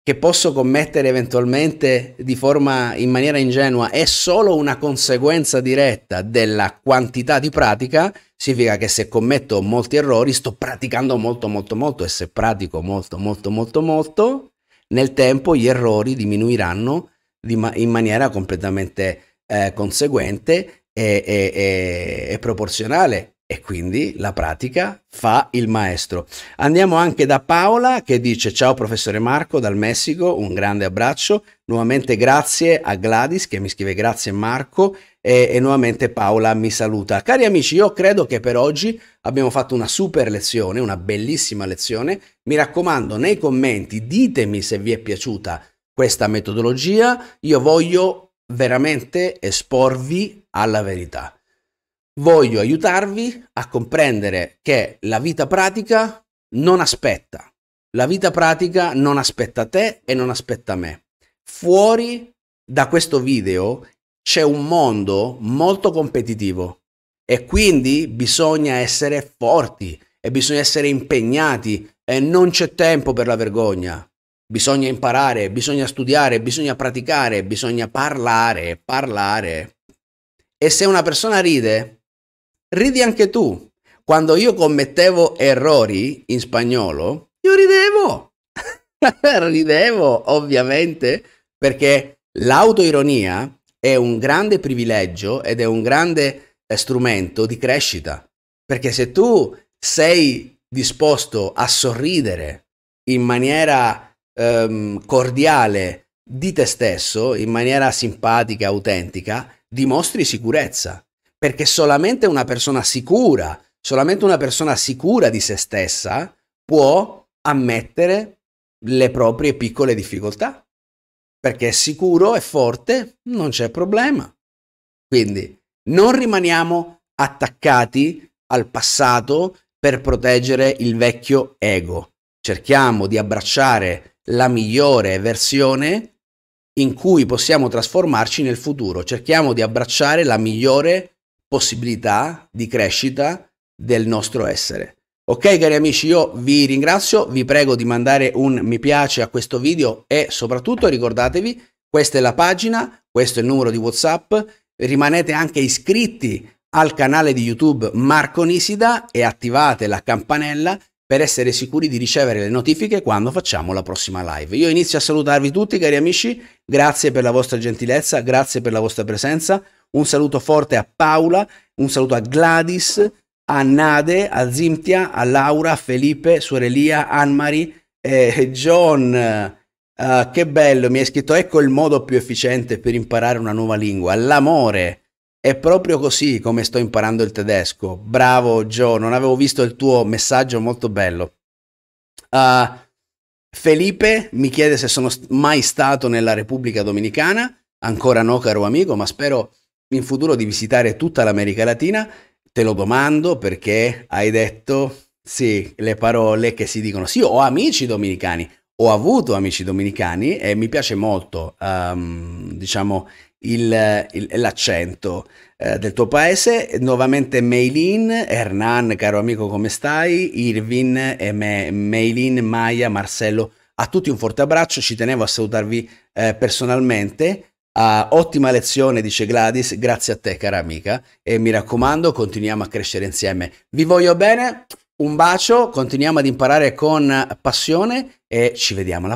che posso commettere eventualmente di forma in maniera ingenua è solo una conseguenza diretta della quantità di pratica, significa che se commetto molti errori sto praticando molto molto molto e se pratico molto molto molto molto, nel tempo gli errori diminuiranno ma- in maniera completamente eh, conseguente e, e, e, e proporzionale e quindi la pratica fa il maestro. Andiamo anche da Paola che dice ciao professore Marco dal Messico, un grande abbraccio, nuovamente grazie a Gladys che mi scrive grazie Marco e, e, nuovamente Paola mi saluta. Cari amici, io credo che per oggi abbiamo fatto una super lezione, una bellissima lezione. Mi raccomando, nei commenti ditemi se vi è piaciuta questa metodologia, io voglio veramente esporvi alla verità. Voglio aiutarvi a comprendere che la vita pratica non aspetta. La vita pratica non aspetta te e non aspetta me. Fuori da questo video c'è un mondo molto competitivo e quindi bisogna essere forti e bisogna essere impegnati e non c'è tempo per la vergogna. Bisogna imparare, bisogna studiare, bisogna praticare, bisogna parlare, parlare. E se una persona ride, ridi anche tu. Quando io commettevo errori in spagnolo, io ridevo. ridevo, ovviamente, perché l'autoironia è un grande privilegio ed è un grande eh, strumento di crescita. Perché se tu sei disposto a sorridere in maniera ehm, cordiale di te stesso, in maniera simpatica, autentica, dimostri sicurezza. Perché solamente una persona sicura, solamente una persona sicura di se stessa può ammettere le proprie piccole difficoltà. Perché è sicuro, è forte, non c'è problema. Quindi non rimaniamo attaccati al passato per proteggere il vecchio ego. Cerchiamo di abbracciare la migliore versione in cui possiamo trasformarci nel futuro. Cerchiamo di abbracciare la migliore possibilità di crescita del nostro essere. Ok cari amici, io vi ringrazio, vi prego di mandare un mi piace a questo video e soprattutto ricordatevi, questa è la pagina, questo è il numero di Whatsapp, rimanete anche iscritti al canale di YouTube Marco Nisida e attivate la campanella per essere sicuri di ricevere le notifiche quando facciamo la prossima live. Io inizio a salutarvi tutti cari amici, grazie per la vostra gentilezza, grazie per la vostra presenza, un saluto forte a Paola, un saluto a Gladys, a Nade, a Zimtia, a Laura, a Felipe, Suorelia, Anmari, eh, John, uh, che bello, mi hai scritto ecco il modo più efficiente per imparare una nuova lingua, l'amore. È proprio così come sto imparando il tedesco. Bravo Joe, non avevo visto il tuo messaggio, molto bello. Uh, Felipe mi chiede se sono mai stato nella Repubblica Dominicana. Ancora no, caro amico, ma spero in futuro di visitare tutta l'America Latina. Te lo domando perché hai detto sì, le parole che si dicono. Sì, ho amici dominicani, ho avuto amici dominicani e mi piace molto, um, diciamo, il, il, l'accento eh, del tuo paese. Nuovamente Meilin, Hernan, caro amico come stai? Irvin e me, Meilin, Maya, Marcello, a tutti un forte abbraccio, ci tenevo a salutarvi eh, personalmente. Uh, ottima lezione, dice Gladys, grazie a te cara amica e mi raccomando continuiamo a crescere insieme. Vi voglio bene, un bacio, continuiamo ad imparare con passione e ci vediamo alla prossima.